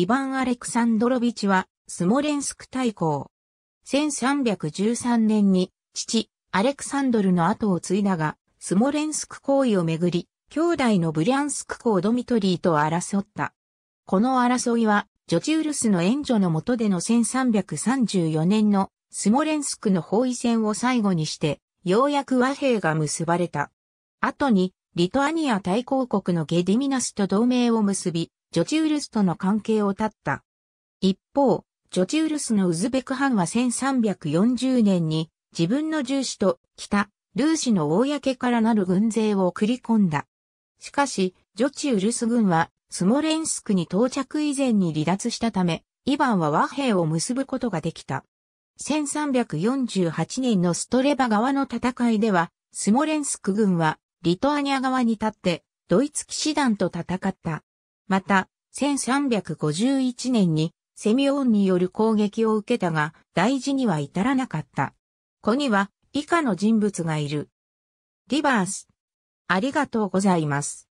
イヴァン・アレクサンドロビチは、スモレンスク大公。1313年に、父、アレクサンドルの後を継いだが、スモレンスク行為をめぐり、兄弟のブリャンスク公ドミトリーと争った。この争いは、ジョチウルスの援助のもとでの1334年のスモレンスクの包囲戦を最後にして、ようやく和平が結ばれた。後に、リトアニア大公国のゲディミナスと同盟を結び、ジョチウルスとの関係を断った。一方、ジョチウルスのウズベク藩は1340年に自分の重視と北、ルーシの公からなる軍勢を送り込んだ。しかし、ジョチウルス軍はスモレンスクに到着以前に離脱したため、イバンは和平を結ぶことができた。1348年のストレバ側の戦いでは、スモレンスク軍はリトアニア側に立って、ドイツ騎士団と戦った。また、1351年にセミオンによる攻撃を受けたが、大事には至らなかった。子には以下の人物がいる。リバース。ありがとうございます。